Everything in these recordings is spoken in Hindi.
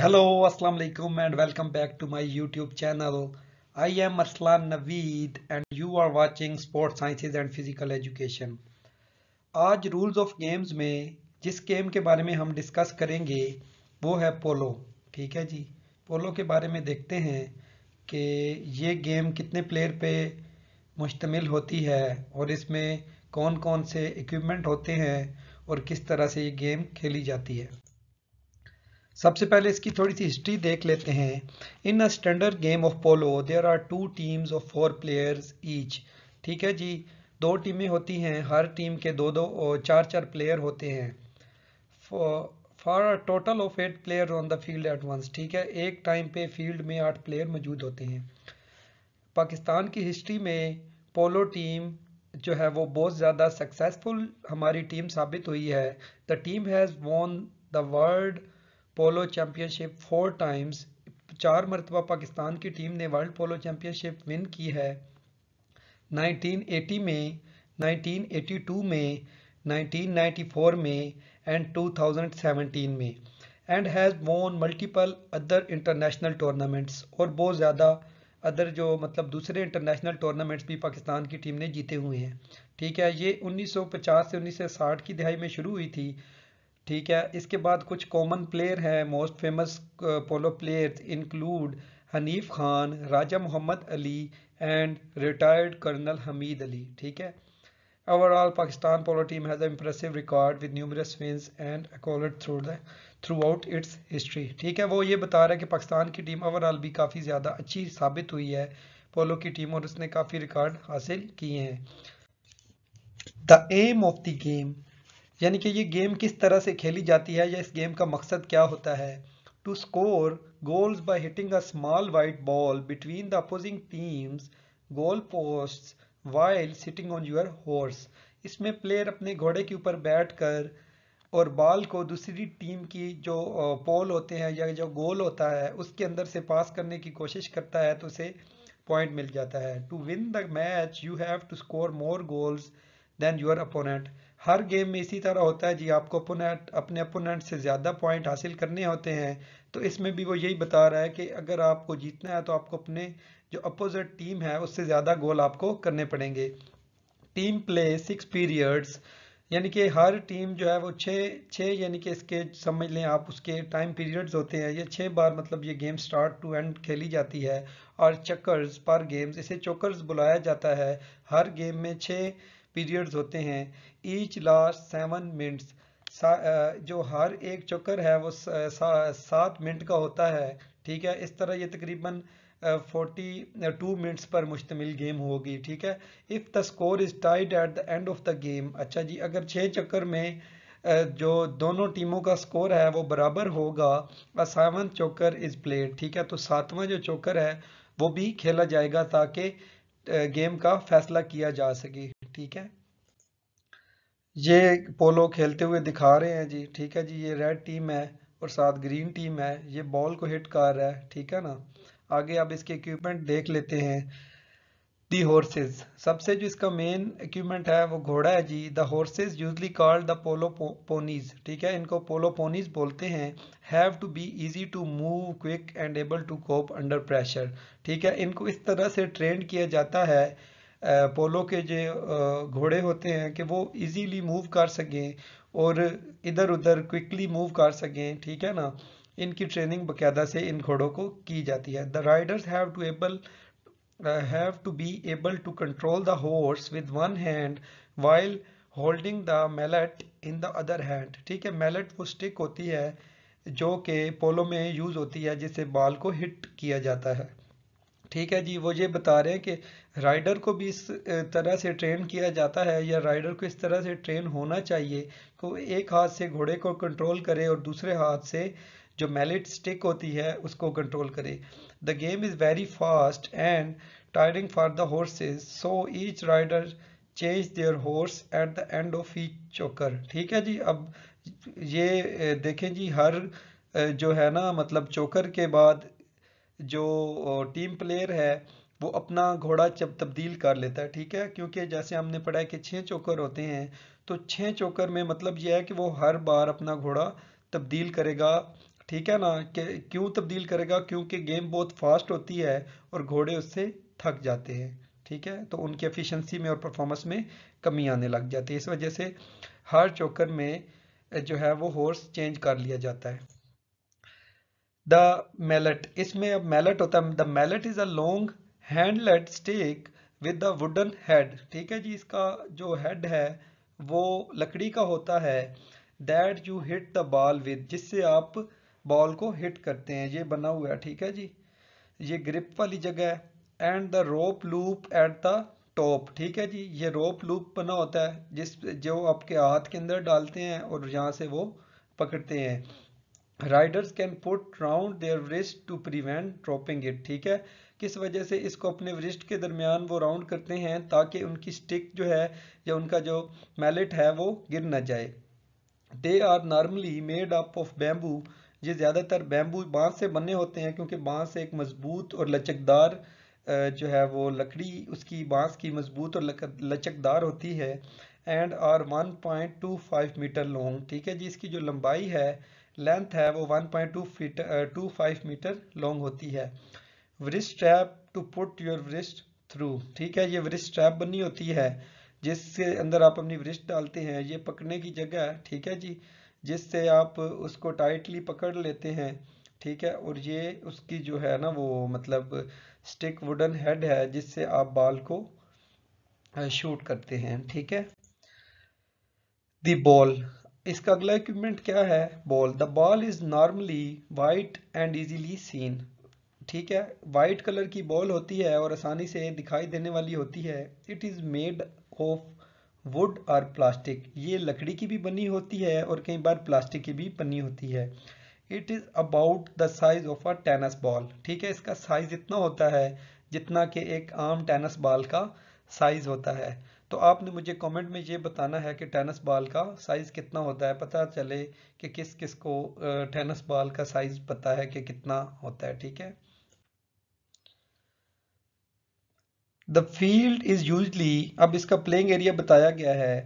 हेलो अस्सलाम वालेकुम and welcome back to my YouTube channel I am Arsalan Naveed and you are watching sports sciences and physical education आज रूल्स ऑफ गेम्स में जिस गेम के बारे में हम डिस्कस करेंगे वो है पोलो ठीक है जी पोलो के बारे में देखते हैं कि ये गेम कितने प्लेयर पे मुश्तमिल होती है और इसमें कौन कौन से इक्विपमेंट होते हैं और किस तरह से ये गेम खेली जाती है सबसे पहले इसकी थोड़ी सी हिस्ट्री देख लेते हैं in a standard game of polo there are two teams of four players each ठीक है जी दो टीमें होती हैं हर टीम के दो दो और चार चार प्लेयर होते हैं for total of eight player on the field at once ठीक है एक टाइम पे फील्ड में आठ प्लेयर मौजूद होते हैं पाकिस्तान की हिस्ट्री में पोलो टीम जो है वो बहुत ज़्यादा सक्सेसफुल हमारी टीम साबित हुई है the team has won the world polo championship four times चार मरतबा पाकिस्तान की टीम ने वर्ल्ड पोलो चैम्पियनशिप विन की है 1980 में 1982 में 1994 में एंड 2017 में and has won multiple other international tournaments और बहुत ज़्यादा अदर जो मतलब दूसरे इंटरनेशनल टूर्नामेंट्स भी पाकिस्तान की टीम ने जीते हुए हैं ठीक है ये 1950 से 1960 की दिहाई में शुरू हुई थी ठीक है इसके बाद कुछ कॉमन प्लेयर हैं most famous polo player include Hanif Khan Raja Mohammad Ali and retired colonel Hamid Ali ठीक है overall Pakistan polo team has impressive record with numerous wins and accolade through the throughout its history ठीक है वो ये बता रहा है कि पाकिस्तान की टीम ओवरऑल भी काफ़ी ज़्यादा अच्छी साबित हुई है पोलो की टीम और उसने काफ़ी रिकॉर्ड हासिल किए हैं the aim of the game यानी कि ये गेम किस तरह से खेली जाती है या इस गेम का मकसद क्या होता है to score goals by hitting a small white ball between the opposing teams goal post while sitting on your horse इसमें प्लेयर अपने घोड़े के ऊपर बैठ कर और बॉल को दूसरी टीम की जो पोल होते हैं या जो गोल होता है उसके अंदर से पास करने की कोशिश करता है तो उसे पॉइंट मिल जाता है to win the match you have to score more goals than your opponent हर गेम में इसी तरह होता है जी आपको अपोनेंट अपने अपोनेंट से ज़्यादा पॉइंट हासिल करने होते हैं तो इसमें भी वो यही बता रहा है कि अगर आपको जीतना है तो आपको अपने जो अपोजिट टीम है उससे ज़्यादा गोल आपको करने पड़ेंगे टीम प्ले सिक्स पीरियड्स यानी कि हर टीम जो है वो छः छः यानी कि इसके समझ लें आप उसके टाइम पीरियड्स होते हैं ये छः बार मतलब ये गेम स्टार्ट टू एंड खेली जाती है और चक्कर्स पर गेम्स इसे चोकर्स बुलाया जाता है हर गेम में छः पीरियड्स होते हैं ईच लास्ट सेवन मिनट्स जो हर एक चक्कर है वो सात मिनट का होता है ठीक है इस तरह ये तकरीबन फोर्टी टू मिनट्स पर मुश्तमिल गेम होगी ठीक है if the score is tied at the end of the game अच्छा जी अगर छः चक्कर में जो दोनों टीमों का स्कोर है वो बराबर होगा a seven chukker is played ठीक है तो सातवां जो चौकर है वो भी खेला जाएगा ताकि गेम का फैसला किया जा सके ठीक है ये पोलो खेलते हुए दिखा रहे हैं जी ठीक है जी ये रेड टीम है और साथ ग्रीन टीम है ये बॉल को हिट कर रहा है ठीक है ना आगे आप इसके इक्विपमेंट देख लेते हैं दी हॉर्सेज सबसे जो इसका मेन इक्विपमेंट है वो घोड़ा है जी the horses usually called the polo ponies ठीक है इनको पोलो पोनीज बोलते हैं have to be easy to move quick and able to cope under pressure ठीक है इनको इस तरह से ट्रेंड किया जाता है पोलो के जो घोड़े होते हैं कि वो इजीली मूव कर सकें और इधर उधर क्विकली मूव कर सकें ठीक है ना इनकी ट्रेनिंग बाकायदा से इन घोड़ों को की जाती है the riders have to able uh, have to be able to control the horse with one hand while holding the mallet in the other hand ठीक है mallet वो stick होती है जो कि पोलो में यूज़ होती है जिससे बाल को हिट किया जाता है ठीक है जी वो ये बता रहे हैं कि राइडर को भी इस uh, तरह से ट्रेन किया जाता है या राइडर को इस तरह से ट्रेन होना चाहिए कि एक हाथ से घोड़े को कंट्रोल करे और दूसरे हाथ से जो मैलेट स्टिक होती है उसको कंट्रोल करे the game is very fast and tiring for the horses so each rider change their horse at the end of each chukker ठीक है जी अब ये देखें जी हर जो है ना मतलब चोकर के बाद जो टीम प्लेयर है वो अपना घोड़ा जब तब्दील कर लेता है ठीक है क्योंकि जैसे हमने पढ़ा है कि छः चोकर होते हैं तो छः चोकर में मतलब यह है कि वो हर बार अपना घोड़ा तब्दील करेगा ठीक है ना कि क्यों तब्दील करेगा क्योंकि गेम बहुत फास्ट होती है और घोड़े उससे थक जाते हैं ठीक है तो उनकी एफिशिएंसी में और परफॉर्मेंस में कमी आने लग जाती है इस वजह से हर चौकर में जो है वो हॉर्स चेंज कर लिया जाता है द मैलेट इसमें अब मैलेट होता है the mallet is a long handled stick with the wooden head ठीक है जी इसका जो हेड है वो लकड़ी का होता है that you hit the ball with जिससे आप बॉल को हिट करते हैं ये बना हुआ है ठीक है जी ये ग्रिप वाली जगह है and the rope loop at the top ठीक है जी ये रोप लूप बना होता है जिस जो आपके हाथ के अंदर डालते हैं और यहाँ से वो पकड़ते हैं riders can put round their wrist to prevent dropping it ठीक है किस वजह से इसको अपने वरिष्ठ के दरमियान वो राउंड करते हैं ताकि उनकी स्टिक जो है या उनका जो मैलेट है वो गिर ना जाए they are normally made up of bamboo ये ज़्यादातर बैम्बू बाँस से बने होते हैं क्योंकि बाँस एक मज़बूत और लचकदार जो है वो लकड़ी उसकी बाँस की मज़बूत और लचकदार होती है एंड आर 1.25 मीटर लॉन्ग ठीक है जी इसकी जो लंबाई है लेंथ है वो 1.2 feet to five metre long होती है wrist strap to put your wrist through ठीक है ये वरिस्ट ट्रैप बनी होती है जिसके अंदर आप अपनी वरिस्ट डालते हैं ये पकड़ने की जगह ठीक है जी जिससे आप उसको टाइटली पकड़ लेते हैं ठीक है और ये उसकी जो है ना वो मतलब स्टिक वुडन हेड है जिससे आप बाल को शूट करते हैं ठीक है दी बॉल इसका अगला इक्विपमेंट क्या है ball the ball is normally white and easily seen ठीक है वाइट कलर की बॉल होती है और आसानी से दिखाई देने वाली होती है it is made of wood और प्लास्टिक ये लकड़ी की भी बनी होती है और कई बार प्लास्टिक की भी बनी होती है it is about the size of a tennis ball ठीक है इसका साइज इतना होता है जितना कि एक आम टेनिस बॉल का साइज होता है तो आपने मुझे कमेंट में ये बताना है कि टेनिस बॉल का साइज़ कितना होता है पता चले कि किस किस को टेनिस बॉल का साइज़ पता है कि कितना होता है ठीक है द फील्ड इज यूजली अब इसका प्लेइंग एरिया बताया गया है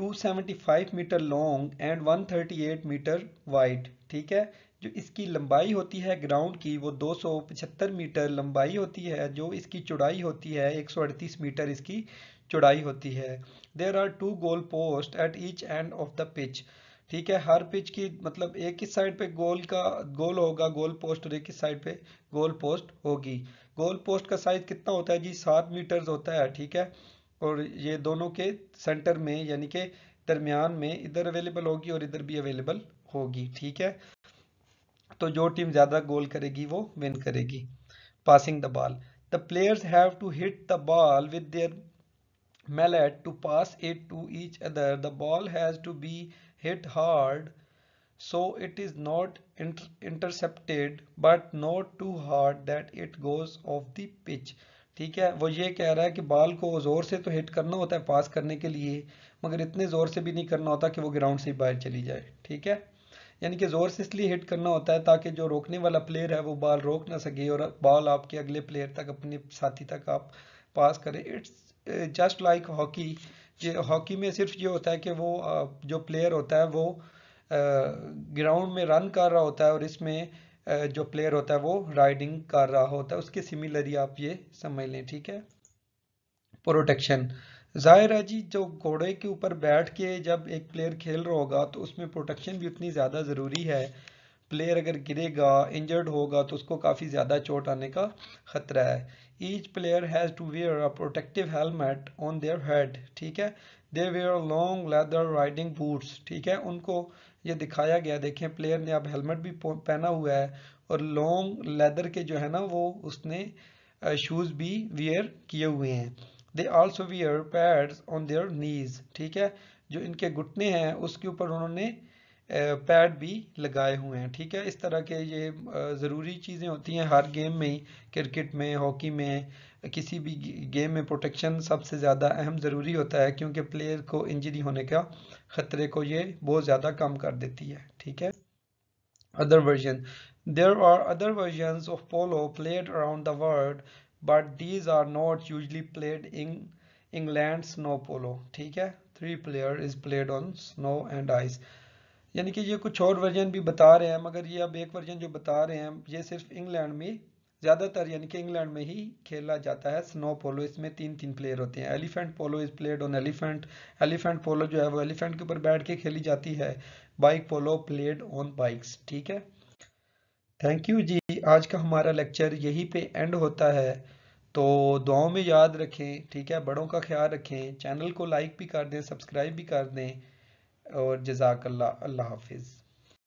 275 metre long and 138 metre wide ठीक है जो इसकी लंबाई होती है ग्राउंड की वो 275 मीटर लंबाई होती है जो इसकी चौड़ाई होती है 138 मीटर इसकी चौड़ाई होती है there are two goal post at each end of the pitch ठीक है हर पिच की मतलब एक ही साइड पे गोल का गोल होगा गोल पोस्ट और एक ही साइड पे गोल पोस्ट होगी गोल पोस्ट का साइज कितना होता है जी सात मीटर्स होता है ठीक है और ये दोनों के सेंटर में यानी के दरमियान में इधर अवेलेबल होगी और इधर भी अवेलेबल होगी ठीक है तो जो टीम ज़्यादा गोल करेगी वो विन करेगी passing the ball the players have to hit the ball with their mallet to pass it to each other the ball has to be hit hard so it is not inter intercepted but not too hard that it goes off the pitch ठीक है वो ये कह रहा है कि बॉल को ज़ोर से तो हिट करना होता है पास करने के लिए मगर इतने ज़ोर से भी नहीं करना होता कि वो ग्राउंड से बाहर चली जाए ठीक है यानी कि ज़ोर से इसलिए हिट करना होता है ताकि जो रोकने वाला प्लेयर है वो बॉल रोक ना सके और बॉल आपके अगले प्लेयर तक अपने साथी तक आप पास करें it's just like hockey hockey में सिर्फ ये होता है कि वो जो प्लेयर होता है वो ग्राउंड में रन कर रहा होता है और इसमें जो प्लेयर होता है वो राइडिंग कर रहा होता है उसके सिमिलरली आप ये समझ लें ठीक है प्रोटेक्शन ज़ाहिर है जी जो घोड़े के ऊपर बैठ के जब एक प्लेयर खेल रहा होगा तो उसमें प्रोटेक्शन भी उतनी ज़्यादा ज़रूरी है प्लेयर अगर गिरेगा इंजर्ड होगा तो उसको काफ़ी ज़्यादा चोट आने का ख़तरा है each player has to wear a protective helmet on their head ठीक है they wear long leather riding boots ठीक है उनको ये दिखाया गया देखें प्लेयर ने अब हेलमेट भी पहना हुआ है और लॉन्ग लेदर के जो है ना वो उसने शूज़ भी वियर किए हुए हैं they also wear pads on their knees ठीक है जो इनके घुटने हैं उसके ऊपर उन्होंने पैड भी लगाए हुए हैं ठीक है इस तरह के ये ज़रूरी चीज़ें होती हैं हर गेम में ही क्रिकेट में हॉकी में किसी भी गेम में प्रोटेक्शन सबसे ज़्यादा अहम ज़रूरी होता है क्योंकि प्लेयर को इंजरी होने का ख़तरे को ये बहुत ज़्यादा कम कर देती है ठीक है other version there are other version of polo played around the world but these are not usually played in England snow polo ठीक है three player is played on snow and ice यानी कि ये कुछ और वर्जन भी बता रहे हैं मगर ये अब एक वर्जन जो बता रहे हैं ये सिर्फ इंग्लैंड में ज़्यादातर यानी कि इंग्लैंड में ही खेला जाता है स्नो पोलो इसमें तीन तीन प्लेयर होते हैं elephant polo is played on elephant elephant polo जो है वो एलिफेंट के ऊपर बैठ के खेली जाती है bike polo played on bikes ठीक है थैंक यू जी आज का हमारा लेक्चर यहीं पे एंड होता है तो दुआओं में याद रखें ठीक है बड़ों का ख्याल रखें चैनल को लाइक भी कर दें सब्सक्राइब भी कर दें और जजाकल्ला अल्लाह हाफिज़